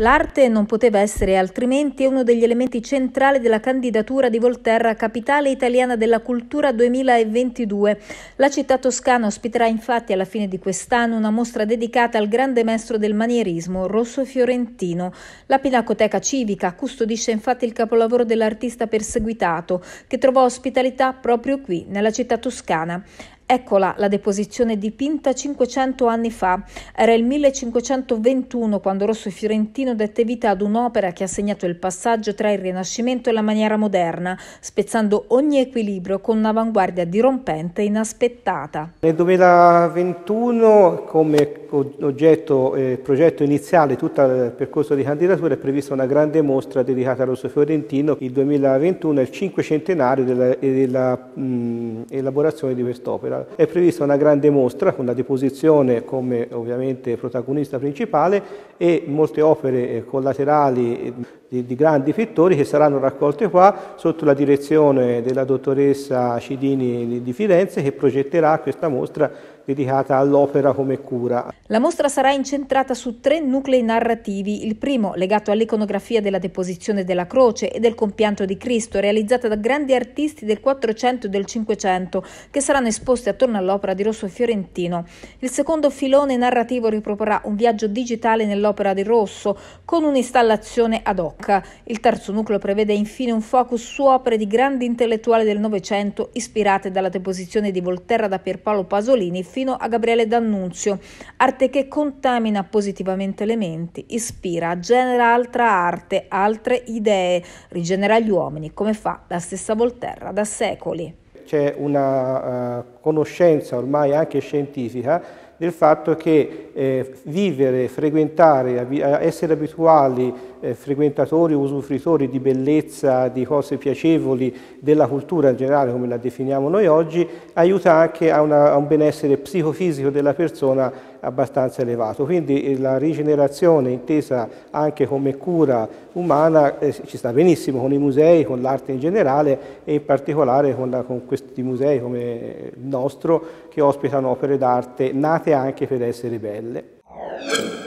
L'arte non poteva essere altrimenti uno degli elementi centrali della candidatura di Volterra, a capitale italiana della cultura 2022. La città toscana ospiterà infatti alla fine di quest'anno una mostra dedicata al grande maestro del manierismo, Rosso Fiorentino. La Pinacoteca Civica custodisce infatti il capolavoro dell'artista perseguitato, che trovò ospitalità proprio qui, nella città toscana. Eccola la deposizione dipinta 500 anni fa. Era il 1521 quando Rosso Fiorentino dette vita ad un'opera che ha segnato il passaggio tra il Rinascimento e la maniera moderna, spezzando ogni equilibrio con un'avanguardia dirompente e inaspettata. Nel 2021, come oggetto, eh, progetto iniziale, tutto il percorso di candidatura, è prevista una grande mostra dedicata a Rosso Fiorentino. Il 2021 è il centenario dell'elaborazione mm, di quest'opera. È prevista una grande mostra con la deposizione come ovviamente protagonista principale e molte opere eh, collaterali eh, di, di, grandi pittori che saranno raccolte qua sotto la direzione della dottoressa Cidini di Firenze che progetterà questa mostra dedicata all'opera come cura. La mostra sarà incentrata su tre nuclei narrativi, il primo legato all'iconografia della deposizione della croce e del compianto di Cristo, realizzata da grandi artisti del 400 e del 500, che saranno esposti attorno all'opera di Rosso Fiorentino. Il secondo filone narrativo riproporrà un viaggio digitale nell'opera di Rosso, con un'installazione ad hoc. Il terzo nucleo prevede infine un focus su opere di grandi intellettuali del Novecento, ispirate dalla deposizione di Volterra da Pierpaolo Pasolini fino a Gabriele D'Annunzio. Arte che contamina positivamente le menti, ispira, genera altra arte, altre idee, rigenera gli uomini, come fa la stessa Volterra da secoli. C'è una uh, conoscenza ormai anche scientifica del fatto che eh, vivere, frequentare, eh, essere abituali eh, frequentatori, usufruitori di bellezza, di cose piacevoli, della cultura in generale come la definiamo noi oggi, aiuta anche a, una, a un benessere psicofisico della persona abbastanza elevato. Quindi eh, la rigenerazione intesa anche come cura umana eh, ci sta benissimo con i musei, con l'arte in generale e in particolare con, la, con questi musei come il nostro che ospitano opere d'arte nate anche per essere belle.